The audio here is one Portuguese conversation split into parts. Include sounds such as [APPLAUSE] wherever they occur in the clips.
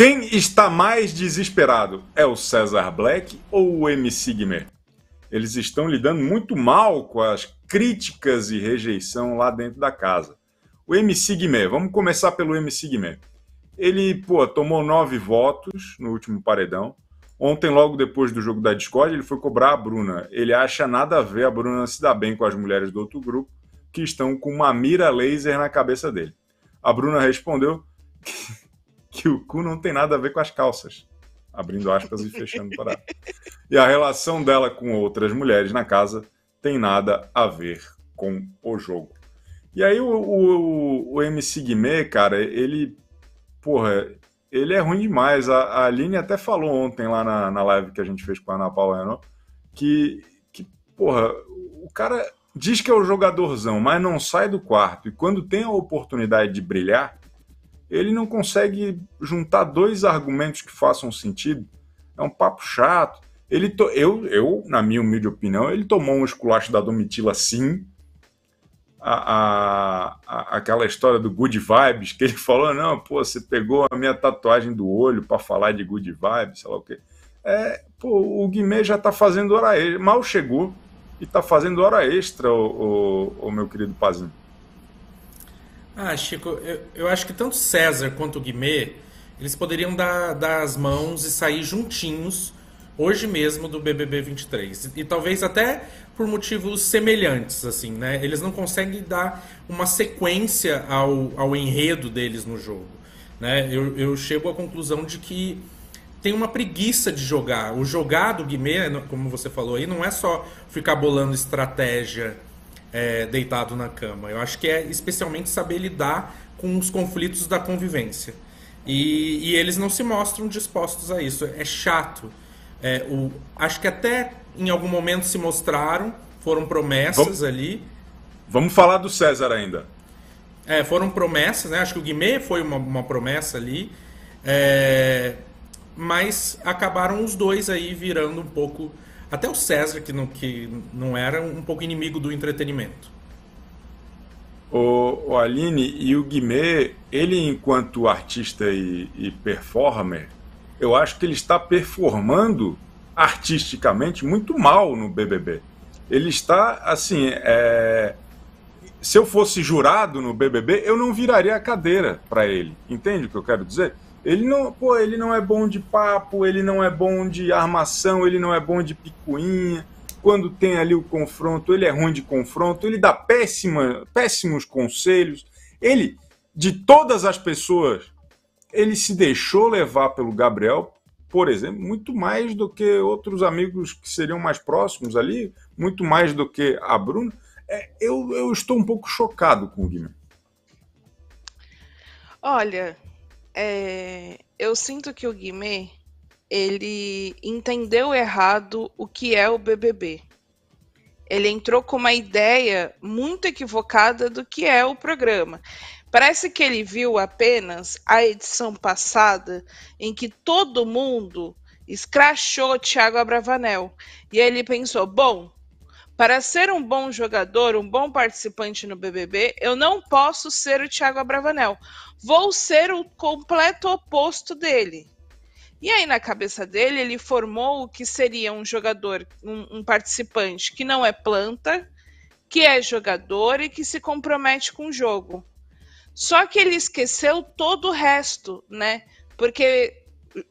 Quem está mais desesperado é o César Black ou o M Guimê? Eles estão lidando muito mal com as críticas e rejeição lá dentro da casa. O M Guimê, vamos começar pelo M Guimê. Ele, pô, tomou nove votos no último paredão. Ontem, logo depois do jogo da Discord, ele foi cobrar a Bruna. Ele acha nada a ver a Bruna se dar bem com as mulheres do outro grupo que estão com uma mira laser na cabeça dele. A Bruna respondeu que o cu não tem nada a ver com as calças. Abrindo aspas e fechando para. E a relação dela com outras mulheres na casa tem nada a ver com o jogo. E aí o, o, o MC Guimê, cara, ele. Porra, ele é ruim demais. A, a Aline até falou ontem lá na, na live que a gente fez com a Ana Paula Renault né, que, que, porra, o cara diz que é o jogadorzão, mas não sai do quarto. E quando tem a oportunidade de brilhar, ele não consegue juntar dois argumentos que façam sentido. É um papo chato. Ele to... eu, eu, na minha humilde opinião, ele tomou um esculacho da Domitila sim. A, a, a, aquela história do good vibes, que ele [LAUGHS] falou: não, pô, você pegou a minha tatuagem do olho para falar de good vibes, sei lá o quê. É, pô, o Guimê já tá fazendo hora extra, mal chegou e tá fazendo hora extra, o, o, o meu querido Pazinho. Ah, Chico, eu, eu acho que tanto César quanto Guimê, eles poderiam dar, dar as mãos e sair juntinhos hoje mesmo do BBB 23. E, e talvez até por motivos semelhantes, assim, né? Eles não conseguem dar uma sequência ao, ao enredo deles no jogo. Né? Eu, eu chego à conclusão de que tem uma preguiça de jogar. O jogar do Guimê, como você falou aí, não é só ficar bolando estratégia é, deitado na cama. Eu acho que é especialmente saber lidar com os conflitos da convivência. E, e eles não se mostram dispostos a isso. É chato. É, o, acho que até em algum momento se mostraram, foram promessas vamos, ali. Vamos falar do César ainda. É, foram promessas, né? Acho que o Guimê foi uma, uma promessa ali. É, mas acabaram os dois aí virando um pouco até o César, que não, que não era, um pouco inimigo do entretenimento. O, o Aline e o Guimê, ele enquanto artista e, e performer, eu acho que ele está performando artisticamente muito mal no BBB. Ele está, assim, é... se eu fosse jurado no BBB, eu não viraria a cadeira para ele. Entende o que eu quero dizer? Ele não, pô, ele não é bom de papo, ele não é bom de armação, ele não é bom de picuinha. Quando tem ali o confronto, ele é ruim de confronto, ele dá péssima, péssimos conselhos. Ele, de todas as pessoas, ele se deixou levar pelo Gabriel, por exemplo, muito mais do que outros amigos que seriam mais próximos ali, muito mais do que a Bruna. É, eu, eu estou um pouco chocado com o Guilherme. Olha, é, eu sinto que o Guimê ele entendeu errado o que é o BBB. Ele entrou com uma ideia muito equivocada do que é o programa. Parece que ele viu apenas a edição passada em que todo mundo escrachou Tiago Abravanel. E ele pensou: bom, para ser um bom jogador, um bom participante no BBB, eu não posso ser o Thiago Abravanel. Vou ser o completo oposto dele. E aí, na cabeça dele, ele formou o que seria um jogador, um, um participante que não é planta, que é jogador e que se compromete com o jogo. Só que ele esqueceu todo o resto, né? Porque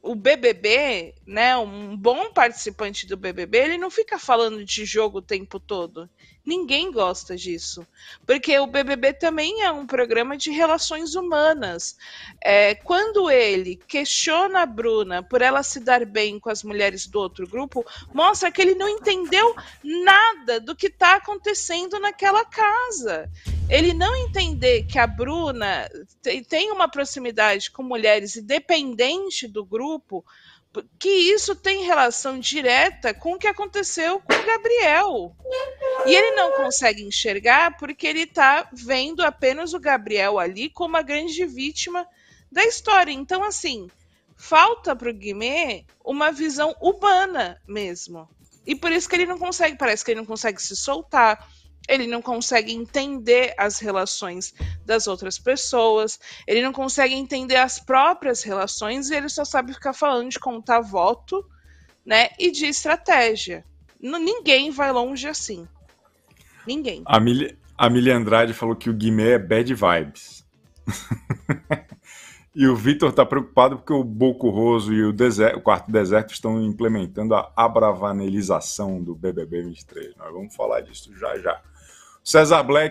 o BBB, né, um bom participante do BBB, ele não fica falando de jogo o tempo todo. Ninguém gosta disso, porque o BBB também é um programa de relações humanas. É, quando ele questiona a Bruna por ela se dar bem com as mulheres do outro grupo, mostra que ele não entendeu nada do que está acontecendo naquela casa ele não entender que a Bruna tem uma proximidade com mulheres independente do grupo, que isso tem relação direta com o que aconteceu com o Gabriel. E ele não consegue enxergar porque ele está vendo apenas o Gabriel ali como a grande vítima da história. Então, assim, falta para o Guimê uma visão humana mesmo. E por isso que ele não consegue, parece que ele não consegue se soltar, ele não consegue entender as relações das outras pessoas, ele não consegue entender as próprias relações e ele só sabe ficar falando de contar voto, né, e de estratégia. ninguém vai longe assim. Ninguém. A Mili, a Mili Andrade falou que o Guimê é bad vibes. [LAUGHS] E o Vitor está preocupado porque o Boco Roso e o, deserto, o, Quarto Deserto estão implementando a abravanelização do BBB 23. Nós vamos falar disso já já. Cesar Black